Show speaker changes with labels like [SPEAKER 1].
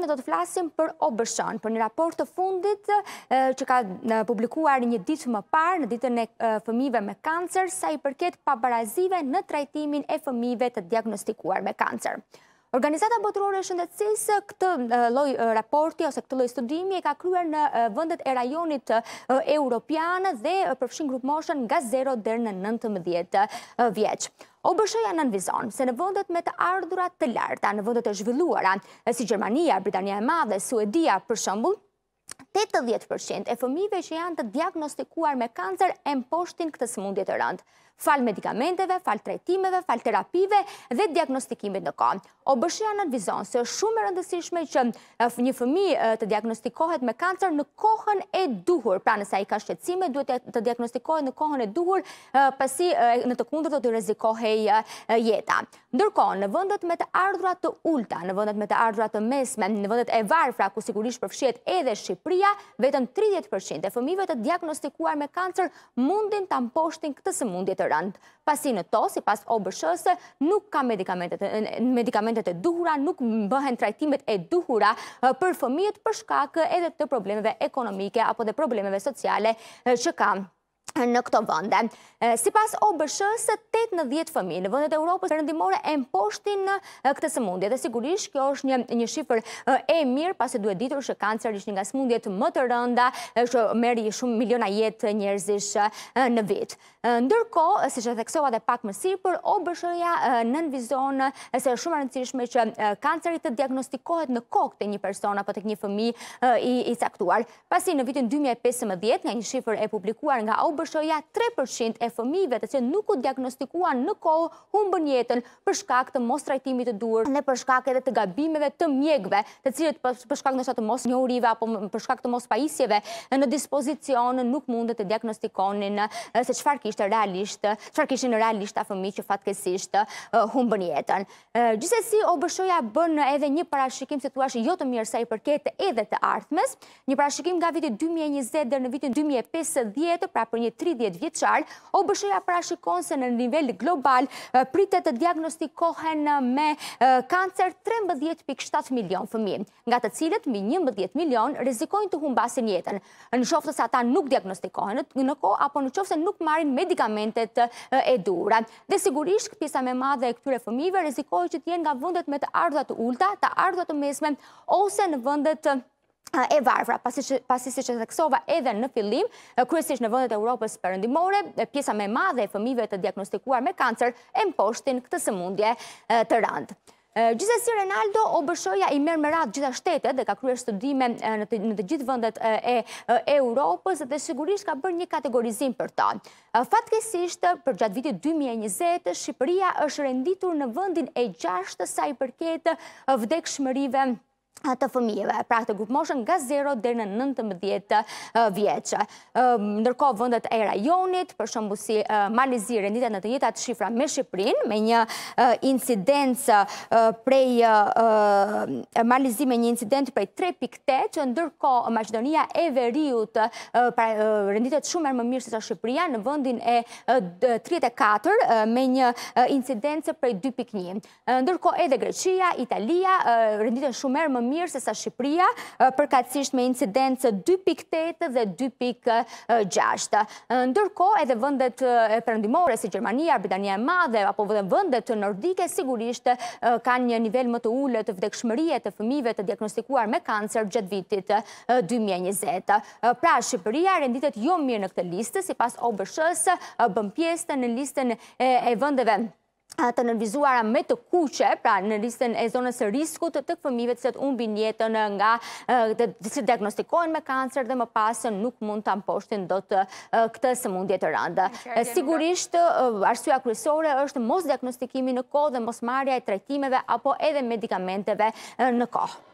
[SPEAKER 1] ne do të flasim për OBSH, për një raport të fundit që ka publikuar një ditë më parë në ditën e fëmijëve me kancer sa i përket pabarazive në trajtimin e fëmijëve të diagnostikuar me kancer. Organizata botërore e shëndetësisë këtë loj raporti ose këtë loj studimi e ka kryer në vëndet e rajonit europian dhe përfshin grupë moshën nga 0 dhe në 19 vjeqë. O bëshëja në nënvizon se në vëndet me të ardhurat të larta, në vëndet e zhvilluara, si Gjermania, Britania e Madhe, Suedia, për shëmbullë, 80% e fëmive që janë të diagnostikuar me kancer e mposhtin këtë smundit të rëndë. Fal medikamenteve, fal tretimeve, fal terapive dhe diagnostikimit në ka. O bëshia në vizon se shumë e rëndësishme që një fëmi të diagnostikohet me kancer në kohën e duhur. Pra nëse i ka shqecime, duhet të diagnostikohet në kohën e duhur pasi në të kundër të të rezikohej jeta. Ndërko, në vëndet me të ardhurat të ulta, në vëndet me të ardhurat të mesme, në vëndet e varfra, ku sigurisht përfshjet edhe Shqipëria, Shqipëria, vetëm 30% e fëmive të diagnostikuar me kancer mundin të amposhtin këtë së të rëndë. Pasin në to, si pas obëshësë, nuk ka medikamentet e duhura, nuk bëhen trajtimet e duhura për fëmijet për shkak edhe të problemeve ekonomike apo dhe problemeve sociale që kam në këto vënde. Si pas o bëshës, 8 në 10 në vëndet e Europës për e në poshtin në këtë sëmundje. Dhe sigurisht, kjo është një shifër e mirë, pas e duhet ditur shë kancer ishë një nga sëmundje të më të rënda, shë meri shumë miliona jetë njerëzish në vitë. Ndërko, si që theksova dhe pak më sirpër, o bëshëja në nënvizon se shumë rëndësishme që kancerit të diagnostikohet në kokë të një persona për të kënjë fëmi i caktuar. Pasi në vitin 2015, nga një shifër e publikuar nga o shoja 3% e fëmive të që nuk u diagnostikuan në kohë humbën jetën për shkak të mos trajtimit të duhur dhe për shkak edhe të gabimeve të mjekve të cilët për shkak në shatë mos njohurive apo për shkak të mos pajisjeve në dispozicion nuk mundet të diagnostikonin se qëfar kishtë realisht, qëfar kishin realisht a fëmi që fatkesisht humbën jetën. Gjisesi, o bëshoja bën edhe një parashikim situashe jo të mirë sa i përket edhe të artmes, një parashikim nga vitin 2020 dhe në vitin 2050, pra për një 30 vjeqar, o bëshëja pra shikon se në nivel global pritet të diagnostikohen me kancer 13.7 milion fëmi, nga të cilët mi 11 milion rezikojnë të humbasin jetën. Në qoftës ata nuk diagnostikohen në ko, apo në qoftës nuk marin medikamentet e dura. Dhe sigurisht, pisa me madhe e këtyre fëmive rezikojnë që tjenë nga vëndet me të ardhët ulta, të ardhët të mesme, ose në vëndet të e varvra, pasi si që theksova edhe në fillim, kërësisht në vëndet e Europës përëndimore, pjesa me madhe e fëmive të diagnostikuar me kancer e mposhtin këtë sëmundje të randë. Gjithësi Renaldo o bëshoja i mërë më ratë gjitha shtetet dhe ka kryer studime në të gjithë vëndet e Europës dhe sigurisht ka bërë një kategorizim për ta. Fatkesishtë, për gjatë vitit 2020, Shqipëria është renditur në vëndin e gjashtë sa i përket vdek shmërive nështë të fëmijëve, pra të grupë moshën nga 0 dhe në 19 uh, vjeqë. Um, ndërko vëndet e rajonit, për shumë busi uh, Malizi rendita në të njëta të shifra me Shqiprin, me një uh, incidencë prej Malizi me një incidencë prej 3.8, që ndërko Macedonia e Veriut pra, renditet shumë e më mirë se sa Shqipria në vëndin e 34 me një incidencë prej 2.1. Ndërko edhe Greqia, Italia rendita shumë e më mirë se sa Shqipëria, përkatsisht me incidencë 2.8 dhe 2.6. Ndërko, edhe vëndet përëndimore si Gjermania, Britania e Madhe, apo vëndet nërdike, sigurisht ka një nivel më të ullë të vdekshmërije të fëmive të diagnostikuar me kancer gjëtë vitit 2020. Pra, Shqipëria renditet jo mirë në këtë listë, si pas o bëshësë bën në listën e vëndeve të nërvizuara me të kuqe, pra në listën e zonës e riskut të të këfëmive të se të unë binjetën nga të se diagnostikojnë me kancer dhe më pasën nuk mund të amposhtin do të këtë së mundje të randë. Sigurisht, arsua kryesore është mos diagnostikimi në kohë dhe mos marja e trajtimeve apo edhe medikamenteve në kohë.